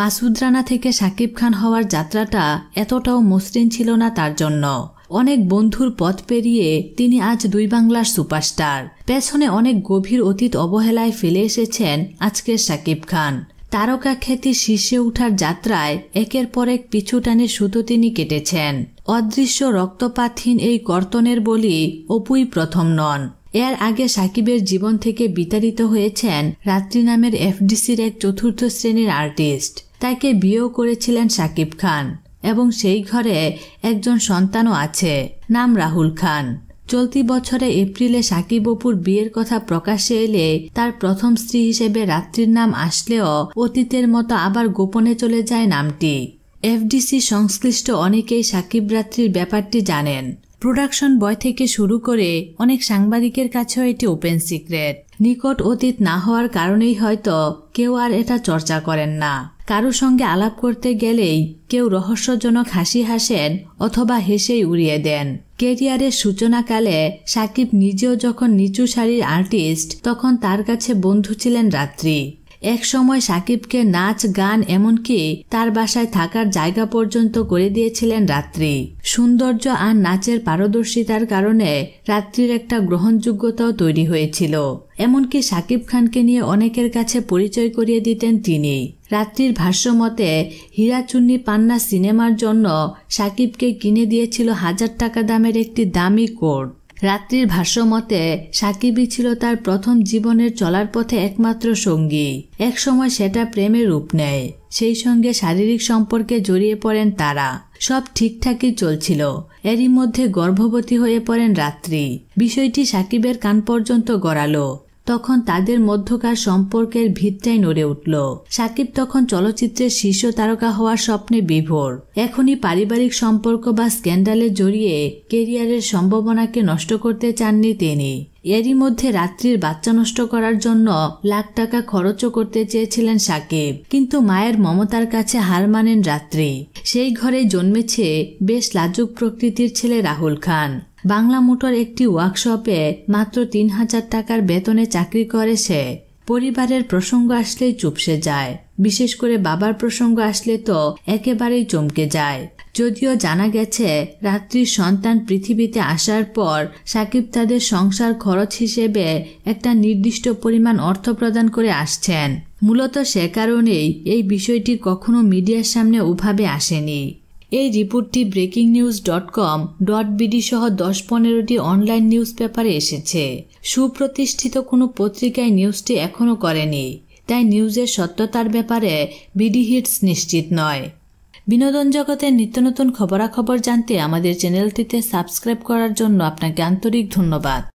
মাসুদ রানা থেকে সাকিব খান হওয়ার যাত্রাটা এতটাও মসৃণ ছিল না তার জন্য অনেক বন্ধুর পথ পেরিয়ে তিনি আজ দুই বাংলার সুপারস্টার পেছনে অনেক গভীর অতীত অবহেলায় ফেলে এসেছেন আজকের সাকিব খান তারকা খ্যাতি শীর্ষে ওঠার যাত্রায় একের পর এক টানে সুতো তিনি কেটেছেন অদৃশ্য রক্তপাতহীন এই কর্তনের বলি অপুই প্রথম নন এর আগে সাকিবের জীবন থেকে বিতাড়িত হয়েছেন রাত্রি নামের এফডিসির এক চতুর্থ শ্রেণীর আর্টিস্ট তাকে বিয়েও করেছিলেন সাকিব খান এবং সেই ঘরে একজন সন্তানও আছে নাম রাহুল খান চলতি বছরে এপ্রিলে সাকিব অপুর বিয়ের কথা প্রকাশে এলে তার প্রথম স্ত্রী হিসেবে রাত্রির নাম আসলেও অতীতের মতো আবার গোপনে চলে যায় নামটি এফডিসি সংশ্লিষ্ট অনেকেই সাকিব রাত্রির ব্যাপারটি জানেন প্রোডাকশন বয় থেকে শুরু করে অনেক সাংবাদিকের কাছেও এটি ওপেন সিক্রেট নিকট অতীত না হওয়ার কারণেই হয়তো কেউ আর এটা চর্চা করেন না কারো সঙ্গে আলাপ করতে গেলেই কেউ রহস্যজনক হাসি হাসেন অথবা হেসেই উড়িয়ে দেন কেরিয়ারের সূচনাকালে সাকিব নিজেও যখন নিচু শাড়ির আর্টিস্ট তখন তার কাছে বন্ধু ছিলেন রাত্রি এক সময় সাকিবকে নাচ গান এমনকি তার বাসায় থাকার জায়গা পর্যন্ত করে দিয়েছিলেন রাত্রি সৌন্দর্য আর নাচের পারদর্শিতার কারণে রাত্রির একটা গ্রহণযোগ্যতাও তৈরি হয়েছিল এমনকি সাকিব খানকে নিয়ে অনেকের কাছে পরিচয় করিয়ে দিতেন তিনি রাত্রির ভাষ্যমতে হীরাচুন্নি পান্না সিনেমার জন্য সাকিবকে কিনে দিয়েছিল হাজার টাকা দামের একটি দামি কোর্ট রাত্রির ভাষ্যমতে সাকিবই ছিল তার প্রথম জীবনের চলার পথে একমাত্র সঙ্গী একসময় সেটা প্রেমের রূপ নেয় সেই সঙ্গে শারীরিক সম্পর্কে জড়িয়ে পড়েন তারা সব ঠিকঠাকই চলছিল এরই মধ্যে গর্ভবতী হয়ে পড়েন রাত্রি বিষয়টি সাকিবের কান পর্যন্ত গড়ালো তখন তাদের মধ্যকার সম্পর্কের ভিতটাই নড়ে উঠল সাকিব তখন চলচ্চিত্রের শীর্ষ তারকা হওয়ার স্বপ্নে বিভোর এখনই পারিবারিক সম্পর্ক বা স্ক্যান্ডালে জড়িয়ে কেরিয়ারের সম্ভাবনাকে নষ্ট করতে চাননি তিনি এরই মধ্যে রাত্রির বাচ্চা নষ্ট করার জন্য লাখ টাকা খরচও করতে চেয়েছিলেন সাকিব কিন্তু মায়ের মমতার কাছে হার মানেন রাত্রি সেই ঘরে জন্মেছে বেশ লাজুক প্রকৃতির ছেলে রাহুল খান বাংলা মোটর একটি ওয়ার্কশপে মাত্র তিন হাজার টাকার বেতনে চাকরি করে সে পরিবারের প্রসঙ্গ আসলেই চুপসে যায় বিশেষ করে বাবার প্রসঙ্গ আসলে তো একেবারেই চমকে যায় যদিও জানা গেছে রাত্রির সন্তান পৃথিবীতে আসার পর সাকিব তাদের সংসার খরচ হিসেবে একটা নির্দিষ্ট পরিমাণ অর্থ প্রদান করে আসছেন মূলত সে কারণেই এই বিষয়টি কখনো মিডিয়ার সামনে ওভাবে আসেনি এই রিপোর্টটি breaking news dot com dot BD সহ দশ পনেরোটি অনলাইন নিউজ পেপারে এসেছে সুপ্রতিষ্ঠিত কোনো পত্রিকায় নিউজটি এখনও করেনি তাই নিউজের সত্যতার ব্যাপারে বিডি হিটস নিশ্চিত নয় বিনোদন জগতের নিত্য নতুন খবরাখবর জানতে আমাদের চ্যানেলটিতে সাবস্ক্রাইব করার জন্য আপনাকে আন্তরিক ধন্যবাদ